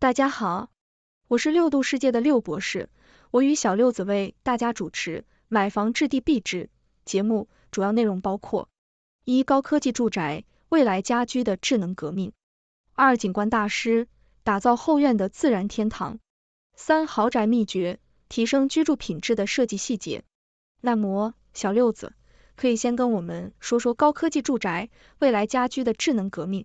大家好，我是六度世界的六博士，我与小六子为大家主持《买房置地必知》节目，主要内容包括：一、高科技住宅未来家居的智能革命；二、景观大师打造后院的自然天堂；三、豪宅秘诀提升居住品质的设计细节。那么，小六子可以先跟我们说说高科技住宅未来家居的智能革命。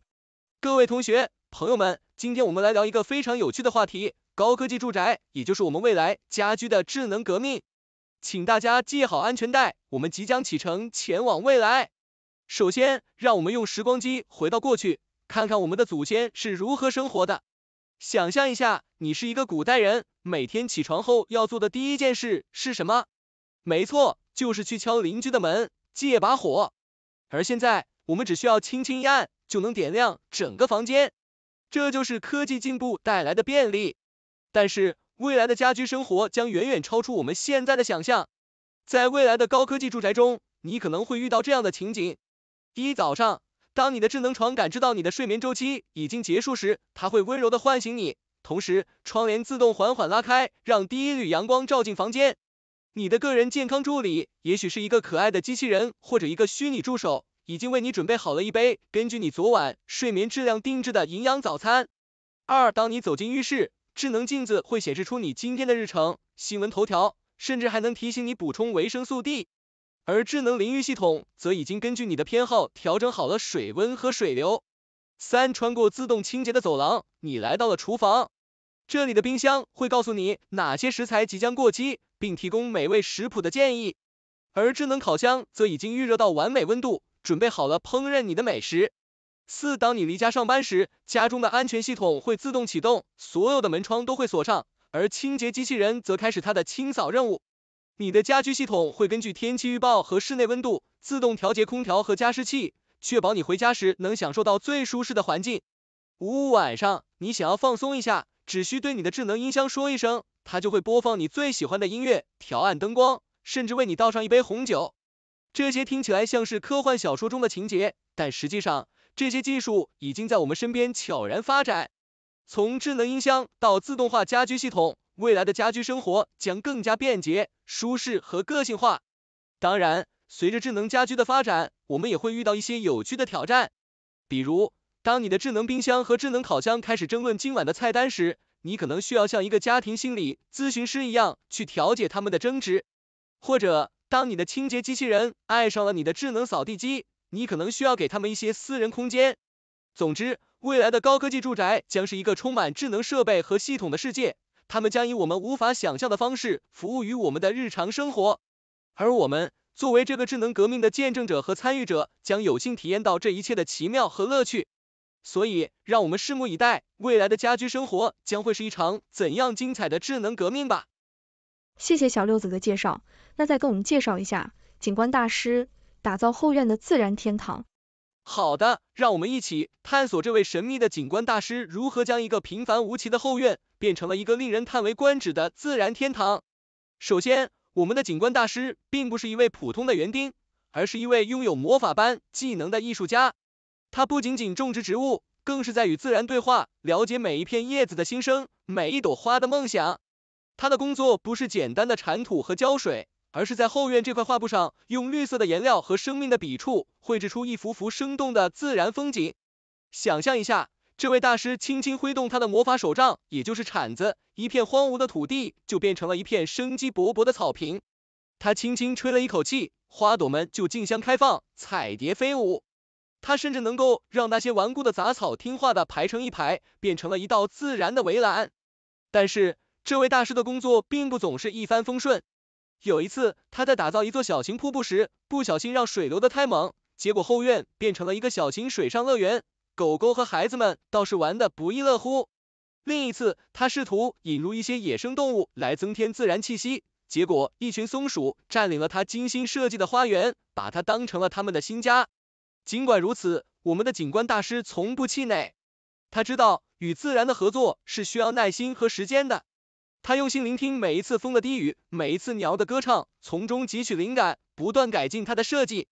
各位同学、朋友们。今天我们来聊一个非常有趣的话题，高科技住宅，也就是我们未来家居的智能革命。请大家系好安全带，我们即将启程前往未来。首先，让我们用时光机回到过去，看看我们的祖先是如何生活的。想象一下，你是一个古代人，每天起床后要做的第一件事是什么？没错，就是去敲邻居的门，借把火。而现在，我们只需要轻轻一按，就能点亮整个房间。这就是科技进步带来的便利。但是，未来的家居生活将远远超出我们现在的想象。在未来的高科技住宅中，你可能会遇到这样的情景：一早上，当你的智能床感知到你的睡眠周期已经结束时，它会温柔的唤醒你，同时窗帘自动缓缓拉开，让第一缕阳光照进房间。你的个人健康助理也许是一个可爱的机器人或者一个虚拟助手。已经为你准备好了一杯根据你昨晚睡眠质量定制的营养早餐。二，当你走进浴室，智能镜子会显示出你今天的日程、新闻头条，甚至还能提醒你补充维生素 D，而智能淋浴系统则已经根据你的偏好调整好了水温和水流。三，穿过自动清洁的走廊，你来到了厨房，这里的冰箱会告诉你哪些食材即将过期，并提供美味食谱的建议，而智能烤箱则已经预热到完美温度。准备好了烹饪你的美食。四，当你离家上班时，家中的安全系统会自动启动，所有的门窗都会锁上，而清洁机器人则开始它的清扫任务。你的家居系统会根据天气预报和室内温度，自动调节空调和加湿器，确保你回家时能享受到最舒适的环境。五，晚上你想要放松一下，只需对你的智能音箱说一声，它就会播放你最喜欢的音乐，调暗灯光，甚至为你倒上一杯红酒。这些听起来像是科幻小说中的情节，但实际上，这些技术已经在我们身边悄然发展。从智能音箱到自动化家居系统，未来的家居生活将更加便捷、舒适和个性化。当然，随着智能家居的发展，我们也会遇到一些有趣的挑战。比如，当你的智能冰箱和智能烤箱开始争论今晚的菜单时，你可能需要像一个家庭心理咨询师一样去调解他们的争执，或者。当你的清洁机器人爱上了你的智能扫地机，你可能需要给他们一些私人空间。总之，未来的高科技住宅将是一个充满智能设备和系统的世界，它们将以我们无法想象的方式服务于我们的日常生活。而我们作为这个智能革命的见证者和参与者，将有幸体验到这一切的奇妙和乐趣。所以，让我们拭目以待，未来的家居生活将会是一场怎样精彩的智能革命吧！谢谢小六子的介绍，那再跟我们介绍一下景观大师打造后院的自然天堂。好的，让我们一起探索这位神秘的景观大师如何将一个平凡无奇的后院变成了一个令人叹为观止的自然天堂。首先，我们的景观大师并不是一位普通的园丁，而是一位拥有魔法般技能的艺术家。他不仅仅种植植物，更是在与自然对话，了解每一片叶子的心声，每一朵花的梦想。他的工作不是简单的铲土和浇水，而是在后院这块画布上，用绿色的颜料和生命的笔触，绘制出一幅幅生动的自然风景。想象一下，这位大师轻轻挥动他的魔法手杖，也就是铲子，一片荒芜的土地就变成了一片生机勃勃的草坪。他轻轻吹了一口气，花朵们就竞相开放，彩蝶飞舞。他甚至能够让那些顽固的杂草听话的排成一排，变成了一道自然的围栏。但是。这位大师的工作并不总是一帆风顺。有一次，他在打造一座小型瀑布时，不小心让水流的太猛，结果后院变成了一个小型水上乐园，狗狗和孩子们倒是玩的不亦乐乎。另一次，他试图引入一些野生动物来增添自然气息，结果一群松鼠占领了他精心设计的花园，把它当成了他们的新家。尽管如此，我们的景观大师从不气馁，他知道与自然的合作是需要耐心和时间的。他用心聆听每一次风的低语，每一次鸟的歌唱，从中汲取灵感，不断改进他的设计。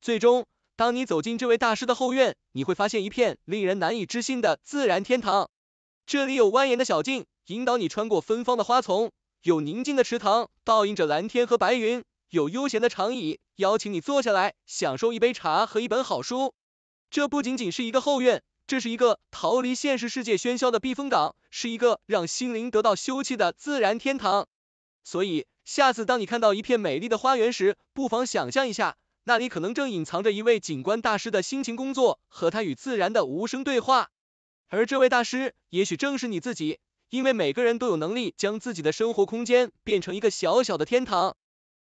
最终，当你走进这位大师的后院，你会发现一片令人难以置信的自然天堂。这里有蜿蜒的小径，引导你穿过芬芳的花丛；有宁静的池塘，倒映着蓝天和白云；有悠闲的长椅，邀请你坐下来，享受一杯茶和一本好书。这不仅仅是一个后院。这是一个逃离现实世界喧嚣的避风港，是一个让心灵得到休憩的自然天堂。所以，下次当你看到一片美丽的花园时，不妨想象一下，那里可能正隐藏着一位景观大师的辛勤工作和他与自然的无声对话。而这位大师，也许正是你自己，因为每个人都有能力将自己的生活空间变成一个小小的天堂，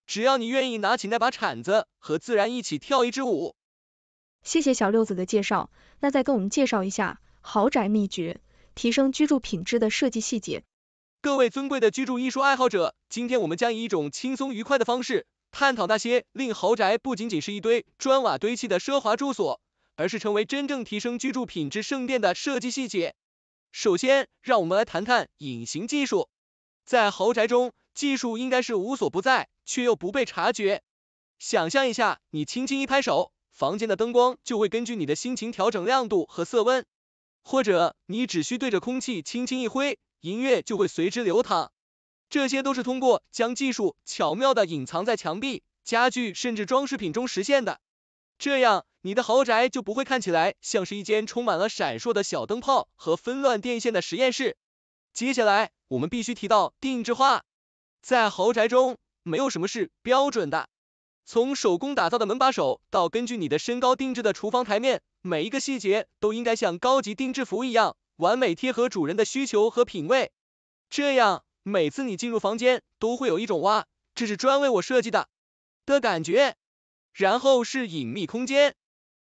只要你愿意拿起那把铲子，和自然一起跳一支舞。谢谢小六子的介绍，那再跟我们介绍一下豪宅秘诀，提升居住品质的设计细节。各位尊贵的居住艺术爱好者，今天我们将以一种轻松愉快的方式，探讨那些令豪宅不仅仅是一堆砖瓦堆砌的奢华住所，而是成为真正提升居住品质圣殿的设计细节。首先，让我们来谈谈隐形技术。在豪宅中，技术应该是无所不在，却又不被察觉。想象一下，你轻轻一拍手。房间的灯光就会根据你的心情调整亮度和色温，或者你只需对着空气轻轻一挥，音乐就会随之流淌。这些都是通过将技术巧妙的隐藏在墙壁、家具甚至装饰品中实现的，这样你的豪宅就不会看起来像是一间充满了闪烁的小灯泡和纷乱电线的实验室。接下来我们必须提到定制化，在豪宅中没有什么是标准的。从手工打造的门把手，到根据你的身高定制的厨房台面，每一个细节都应该像高级定制服一样，完美贴合主人的需求和品味。这样，每次你进入房间，都会有一种哇，这是专为我设计的的感觉。然后是隐秘空间，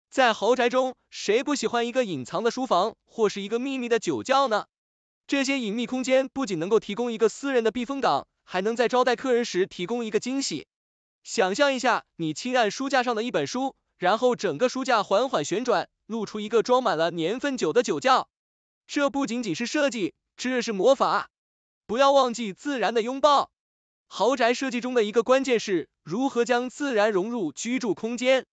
在豪宅中，谁不喜欢一个隐藏的书房，或是一个秘密的酒窖呢？这些隐秘空间不仅能够提供一个私人的避风港，还能在招待客人时提供一个惊喜。想象一下，你轻按书架上的一本书，然后整个书架缓缓旋转，露出一个装满了年份酒的酒窖。这不仅仅是设计，这是魔法。不要忘记自然的拥抱。豪宅设计中的一个关键是如何将自然融入居住空间。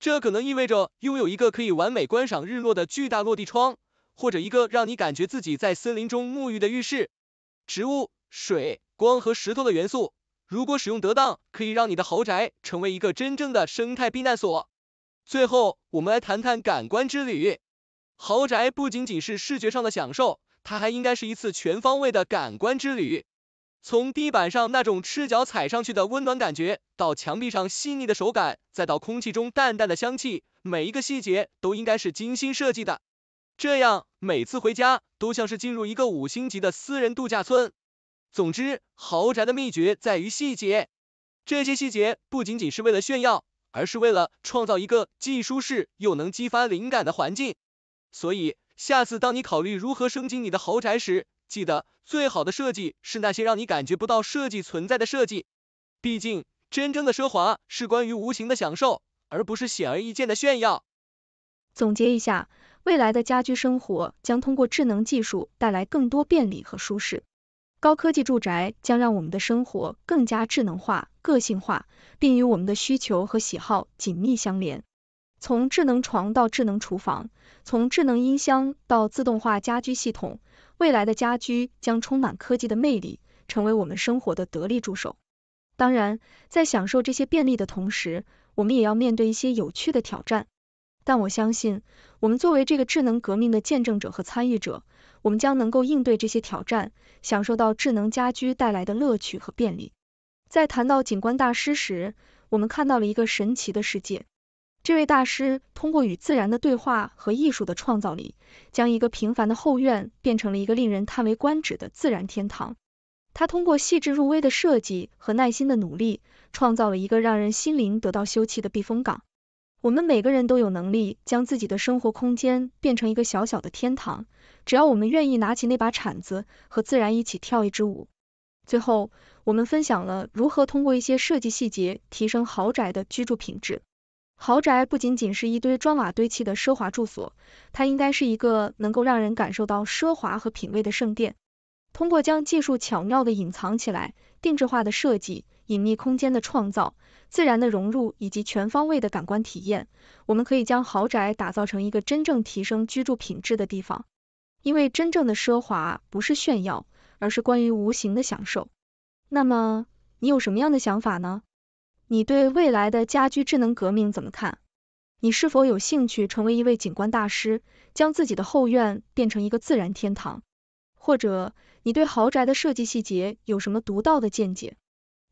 这可能意味着拥有一个可以完美观赏日落的巨大落地窗，或者一个让你感觉自己在森林中沐浴的浴室。植物、水、光和石头的元素。如果使用得当，可以让你的豪宅成为一个真正的生态避难所。最后，我们来谈谈感官之旅。豪宅不仅仅是视觉上的享受，它还应该是一次全方位的感官之旅。从地板上那种赤脚踩上去的温暖感觉，到墙壁上细腻的手感，再到空气中淡淡的香气，每一个细节都应该是精心设计的。这样，每次回家都像是进入一个五星级的私人度假村。总之，豪宅的秘诀在于细节，这些细节不仅仅是为了炫耀，而是为了创造一个既舒适又能激发灵感的环境。所以，下次当你考虑如何升级你的豪宅时，记得最好的设计是那些让你感觉不到设计存在的设计。毕竟，真正的奢华是关于无形的享受，而不是显而易见的炫耀。总结一下，未来的家居生活将通过智能技术带来更多便利和舒适。高科技住宅将让我们的生活更加智能化、个性化，并与我们的需求和喜好紧密相连。从智能床到智能厨房，从智能音箱到自动化家居系统，未来的家居将充满科技的魅力，成为我们生活的得力助手。当然，在享受这些便利的同时，我们也要面对一些有趣的挑战。但我相信，我们作为这个智能革命的见证者和参与者。我们将能够应对这些挑战，享受到智能家居带来的乐趣和便利。在谈到景观大师时，我们看到了一个神奇的世界。这位大师通过与自然的对话和艺术的创造力，将一个平凡的后院变成了一个令人叹为观止的自然天堂。他通过细致入微的设计和耐心的努力，创造了一个让人心灵得到休憩的避风港。我们每个人都有能力将自己的生活空间变成一个小小的天堂，只要我们愿意拿起那把铲子，和自然一起跳一支舞。最后，我们分享了如何通过一些设计细节提升豪宅的居住品质。豪宅不仅仅是一堆砖瓦堆砌的奢华住所，它应该是一个能够让人感受到奢华和品味的圣殿。通过将技术巧妙地隐藏起来，定制化的设计。隐秘空间的创造、自然的融入以及全方位的感官体验，我们可以将豪宅打造成一个真正提升居住品质的地方。因为真正的奢华不是炫耀，而是关于无形的享受。那么，你有什么样的想法呢？你对未来的家居智能革命怎么看？你是否有兴趣成为一位景观大师，将自己的后院变成一个自然天堂？或者，你对豪宅的设计细节有什么独到的见解？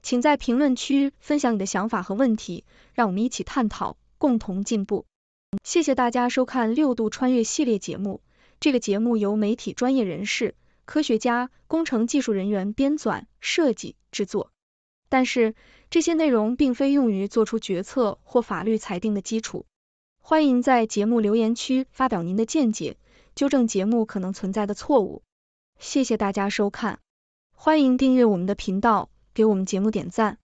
请在评论区分享你的想法和问题，让我们一起探讨，共同进步。谢谢大家收看《六度穿越》系列节目。这个节目由媒体专业人士、科学家、工程技术人员编纂、设计、制作，但是这些内容并非用于做出决策或法律裁定的基础。欢迎在节目留言区发表您的见解，纠正节目可能存在的错误。谢谢大家收看，欢迎订阅我们的频道。给我们节目点赞。